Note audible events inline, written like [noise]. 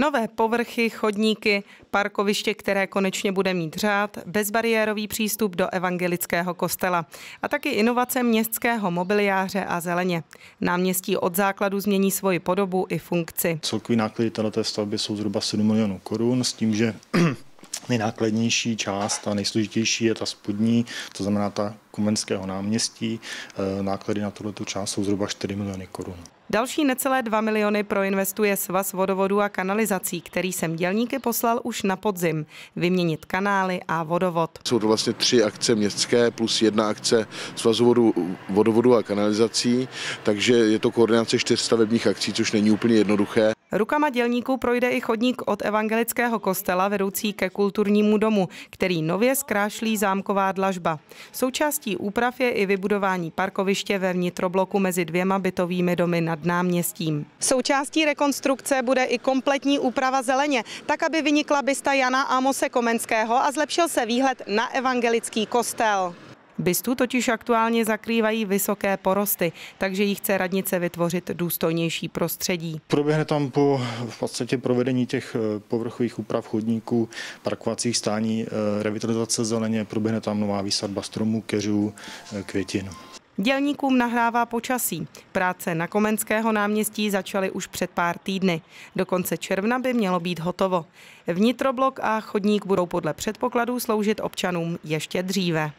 Nové povrchy, chodníky, parkoviště, které konečně bude mít řád, bezbariérový přístup do evangelického kostela a taky inovace městského mobiliáře a zeleně. Náměstí od základu změní svoji podobu i funkci. Celkový náklady této stavby jsou zhruba 7 milionů korun s tím, že [clears throat] nejnákladnější část, ta nejsložitější je ta spodní, to znamená ta Komenského náměstí. E, náklady na tuto část jsou zhruba 4 miliony korun. Další necelé 2 miliony proinvestuje svaz vodovodu a kanalizací, který sem dělníky poslal už na podzim. Vyměnit kanály a vodovod. Jsou to vlastně tři akce městské plus jedna akce svazu vodu, vodovodu a kanalizací, takže je to koordinace čtyř stavebních akcí, což není úplně jednoduché. Rukama dělníků projde i chodník od evangelického kostela vedoucí ke kulturnímu domu, který nově zkrášlí zámková dlažba. Součástí úprav je i vybudování parkoviště ve vnitrobloku mezi dvěma bytovými domy nad náměstím. Součástí rekonstrukce bude i kompletní úprava zeleně, tak aby vynikla bysta Jana Amose Komenského a zlepšil se výhled na evangelický kostel. Bystu totiž aktuálně zakrývají vysoké porosty, takže jí chce radnice vytvořit důstojnější prostředí. Proběhne tam po v podstatě provedení těch eh, povrchových úprav chodníků, parkovacích stání, eh, revitalizace zeleně, proběhne tam nová výsadba stromů, keřů, eh, květin. Dělníkům nahrává počasí. Práce na Komenského náměstí začaly už před pár týdny. Do konce června by mělo být hotovo. Vnitroblok a chodník budou podle předpokladů sloužit občanům ještě dříve.